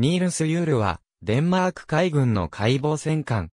ニールスユールは、デンマーク海軍の解剖戦艦。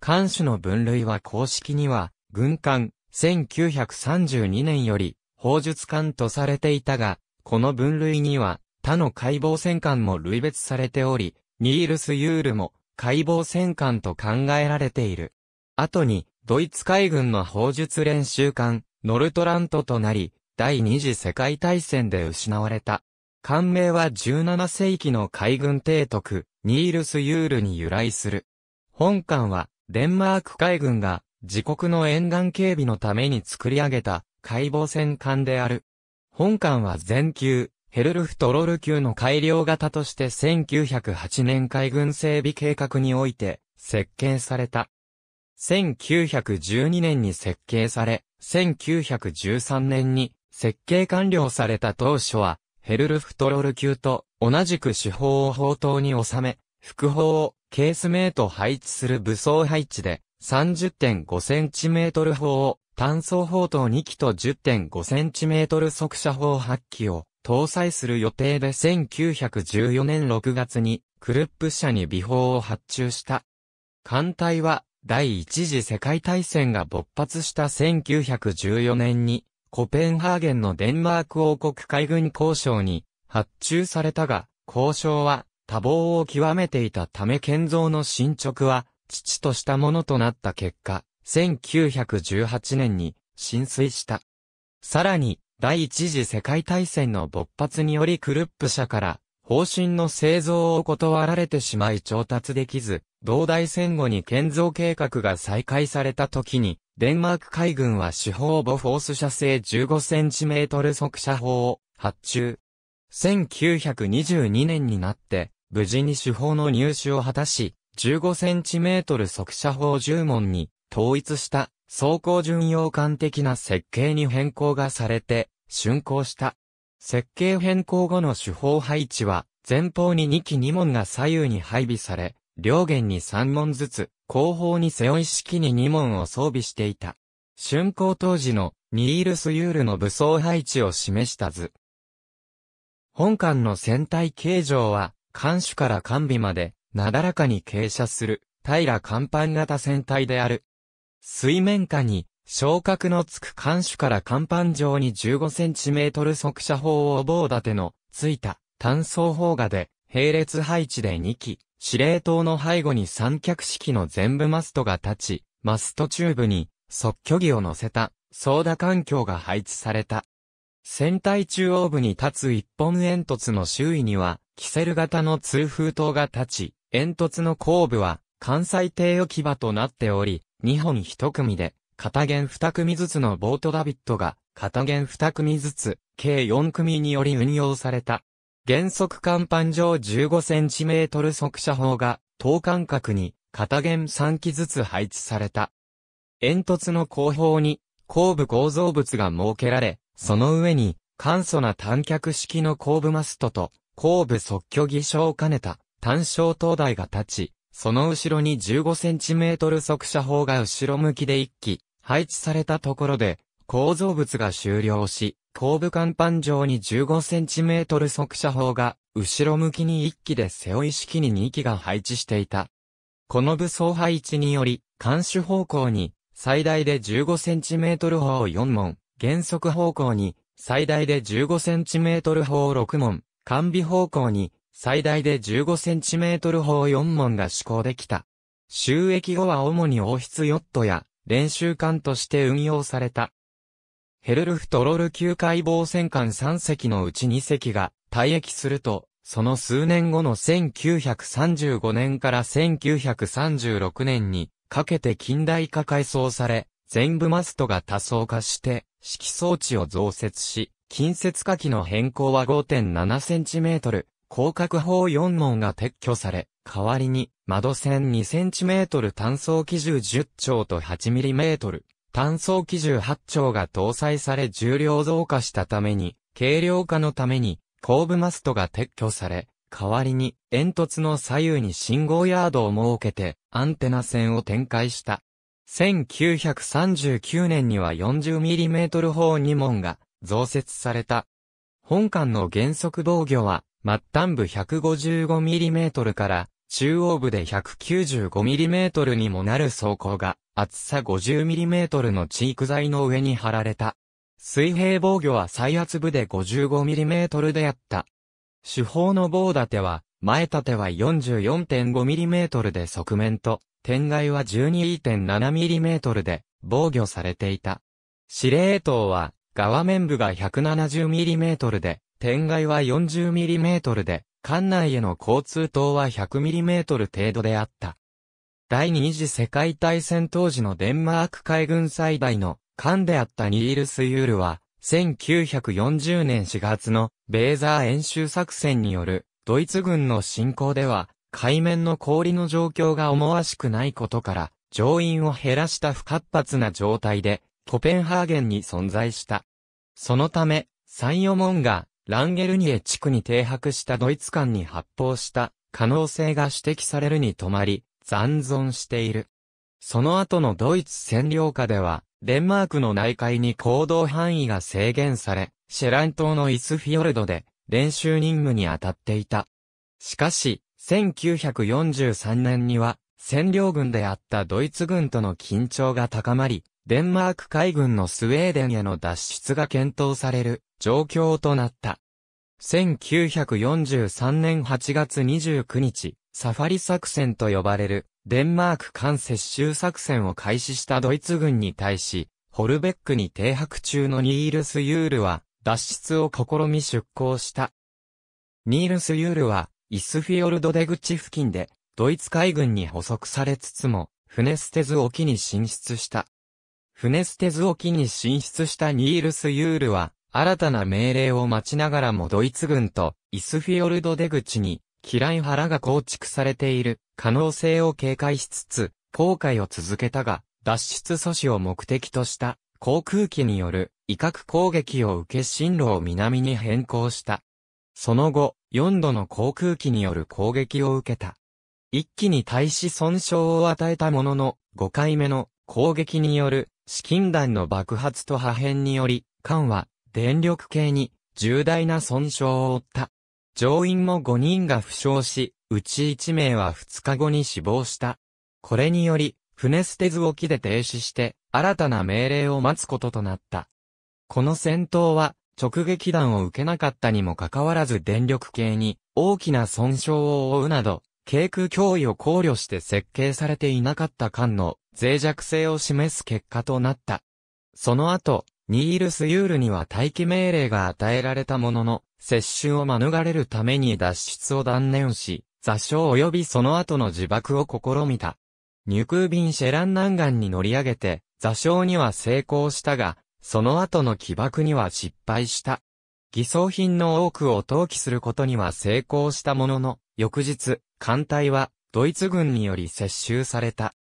艦種の分類は公式には、軍艦、1932年より、砲術艦とされていたが、この分類には、他の解剖戦艦も類別されており、ニールスユールも、解剖戦艦と考えられている。後に、ドイツ海軍の砲術練習艦、ノルトラントとなり、第二次世界大戦で失われた。艦名は17世紀の海軍提督、ニールス・ユールに由来する。本艦は、デンマーク海軍が、自国の沿岸警備のために作り上げた、海防戦艦である。本艦は全級、ヘルルフトロル級の改良型として1908年海軍整備計画において設計された。1912年に設計され、1913年に設計完了された当初はヘルルフトロル級と同じく手法を砲塔に収め、副砲をケースメイト配置する武装配置で30.5センチメートル砲を単装砲塔2機と10.5センチメートル速射砲8機を搭載する予定で1914年6月にクルップ社に美砲を発注した。艦隊は第一次世界大戦が勃発した1914年にコペンハーゲンのデンマーク王国海軍交渉に発注されたが、交渉は多忙を極めていたため建造の進捗は、父としたものとなった結果、1918年に浸水した。さらに、第一次世界大戦の勃発によりクルップ社から、方針の製造を断られてしまい調達できず、同大戦後に建造計画が再開された時に、デンマーク海軍は主砲ボフォース射程 15cm 速射砲を発注。1922年になって、無事に主砲の入手を果たし、15cm 速射砲10門に統一した装甲巡洋艦的な設計に変更がされて、竣工した。設計変更後の主砲配置は、前方に2機2門が左右に配備され、両舷に三門ずつ、後方に背負い式に二門を装備していた。竣工当時のニールスユールの武装配置を示した図。本館の船体形状は、艦首から艦尾まで、なだらかに傾斜する、平甲板型船体である。水面下に、昇格のつく艦首から甲板上に1 5トル速射砲を棒立ての、ついた、単装砲画で、並列配置で2機、司令塔の背後に三脚式の全部マストが立ち、マストチューブに即距儀を乗せた、操舵環境が配置された。船体中央部に立つ一本煙突の周囲には、キセル型の通風塔が立ち、煙突の後部は、関西艇置き場となっており、二本一組で、片弦二組ずつのボートダビットが、片弦二組ずつ、計四組により運用された。原則甲板上 15cm 速射砲が、等間隔に、片弦3機ずつ配置された。煙突の後方に、後部構造物が設けられ、その上に、簡素な短脚式の後部マストと、後部即居儀章を兼ねた、単小灯台が立ち、その後ろに 15cm 速射砲が後ろ向きで1機、配置されたところで、構造物が終了し、後部甲板上に 15cm 速射砲が、後ろ向きに1機で背負い式に2機が配置していた。この武装配置により、監視方向に、最大で 15cm 砲4門、減速方向に、最大で 15cm 砲6門、完備方向に、最大で 15cm 砲4門が施行できた。収益後は主に王室ヨットや練習艦として運用された。ヘルルフトロル級解剖戦艦3隻のうち2隻が退役すると、その数年後の1935年から1936年にかけて近代化改装され、全部マストが多層化して、式装置を増設し、近接火器の変更は 5.7cm、広角砲4門が撤去され、代わりに窓線 2cm 単装機銃10丁と 8mm 単素機銃8丁が搭載され重量増加したために、軽量化のために、後部マストが撤去され、代わりに煙突の左右に信号ヤードを設けてアンテナ線を展開した。1939年には 40mm 砲2門が増設された。本艦の原則防御は末端部 155mm から中央部で 195mm にもなる装甲が、厚さ 50mm のチーク材の上に貼られた。水平防御は最圧部で 55mm であった。主砲の棒立ては、前立ては 44.5mm で側面と、天外は 12.7mm で防御されていた。司令塔は、側面部が 170mm で、天外は 40mm で艦内への交通灯は 100mm 程度であった。第二次世界大戦当時のデンマーク海軍最大の艦であったニールス・ユールは、1940年4月のベーザー演習作戦によるドイツ軍の侵攻では、海面の氷の状況が思わしくないことから、乗員を減らした不活発な状態で、コペンハーゲンに存在した。そのため、サンヨモンがランゲルニエ地区に停泊したドイツ艦に発砲した可能性が指摘されるに止まり、残存している。その後のドイツ占領下では、デンマークの内海に行動範囲が制限され、シェラン島のイスフィヨルドで練習任務に当たっていた。しかし、1943年には占領軍であったドイツ軍との緊張が高まり、デンマーク海軍のスウェーデンへの脱出が検討される状況となった。1943年8月29日、サファリ作戦と呼ばれるデンマーク間接収作戦を開始したドイツ軍に対し、ホルベックに停泊中のニールス・ユールは脱出を試み出港した。ニールス・ユールはイスフィヨルド出口付近でドイツ海軍に捕捉されつつも、船捨てず沖に進出した。フネステズ沖に進出したニールス・ユールは、新たな命令を待ちながらもドイツ軍とイスフィオルド出口に、嫌い腹が構築されている可能性を警戒しつつ、航海を続けたが、脱出阻止を目的とした航空機による威嚇攻撃を受け進路を南に変更した。その後、4度の航空機による攻撃を受けた。一気に大使損傷を与えたものの、5回目の攻撃による資金弾の爆発と破片により、艦は電力系に重大な損傷を負った。乗員も5人が負傷し、うち1名は2日後に死亡した。これにより、船捨て図沖で停止して、新たな命令を待つこととなった。この戦闘は、直撃弾を受けなかったにもかかわらず電力系に大きな損傷を負うなど、軽空脅威を考慮して設計されていなかった艦の脆弱性を示す結果となった。その後、ニールスユールには待機命令が与えられたものの、接種を免れるために脱出を断念し、座礁及びその後の自爆を試みた。入空便シェラン南岸に乗り上げて、座礁には成功したが、その後の起爆には失敗した。偽装品の多くを投棄することには成功したものの、翌日、艦隊はドイツ軍により接収された。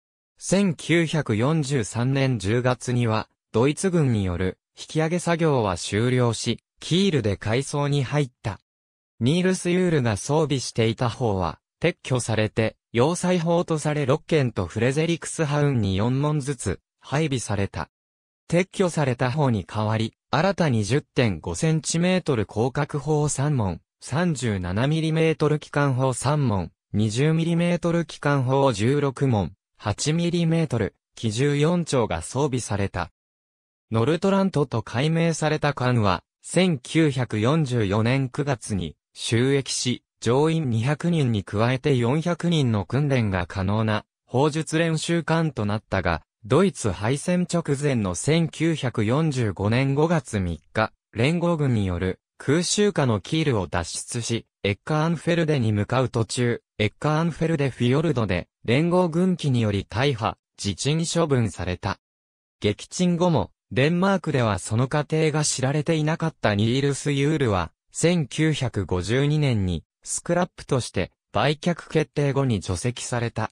1943年10月には、ドイツ軍による引き上げ作業は終了し、キールで改装に入った。ニールス・ユールが装備していた方は、撤去されて、要塞砲とされ6件とフレゼリクスハウンに4門ずつ、配備された。撤去された方に代わり、新たに 10.5cm 広角砲3門、37mm 機関砲3門、20mm 機関砲16門、8mm、機銃4丁が装備された。ノルトラントと改名された艦は、1944年9月に収益し、乗員200人に加えて400人の訓練が可能な、砲術練習艦となったが、ドイツ敗戦直前の1945年5月3日、連合軍による空襲下のキールを脱出し、エッカーンフェルデに向かう途中、エッカーンフェルデフィヨルドで、連合軍機により大破、自鎮処分された。撃沈後も、デンマークではその過程が知られていなかったニールス・ユールは、1952年に、スクラップとして、売却決定後に除籍された。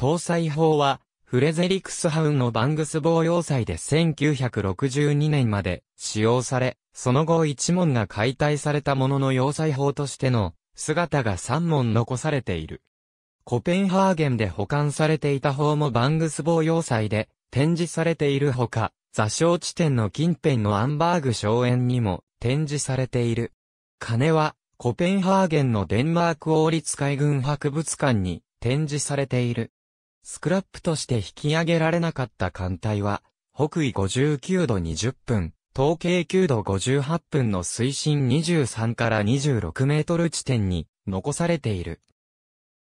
搭載法は、フレゼリクスハウンのバングス防要塞で1962年まで使用され、その後一門が解体されたものの要塞法としての姿が3門残されている。コペンハーゲンで保管されていた法もバングス防要塞で展示されているほか、座礁地点の近辺のアンバーグ荘園にも展示されている。金はコペンハーゲンのデンマーク王立海軍博物館に展示されている。スクラップとして引き上げられなかった艦隊は、北緯59度20分、東経9度58分の水深23から26メートル地点に残されている。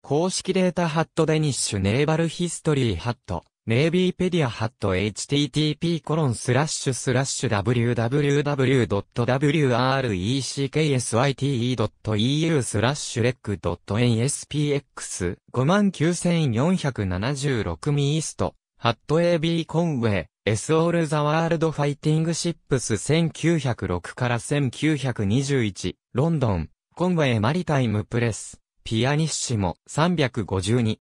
公式データハットデニッシュネーバルヒストリーハットネイビーペディアハット http コロンスラッシュスラッシュ w w w w r e c k s i t e e u スラッシュレック .nspx 59476ミーストハット AB コンウェイ S all the world fighting ships 1906から1921ロンドンコンウェイマリタイムプレスピアニッシモ352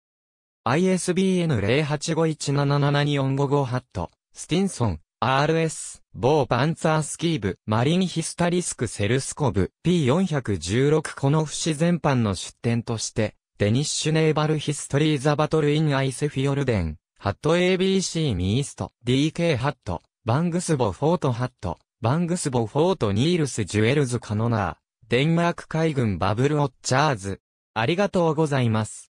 ISBN 0851777455ハット、スティンソン、RS、某パンツァースキーブ、マリンヒスタリスクセルスコブ、P416 この節全般の出典として、デニッシュネーバルヒストリーザバトルインアイセフィヨルデン、ハット ABC ミースト、DK ハット、バングスボフォートハット、バングスボフォートニールスジュエルズカノナー、デンマーク海軍バブルオッチャーズ。ありがとうございます。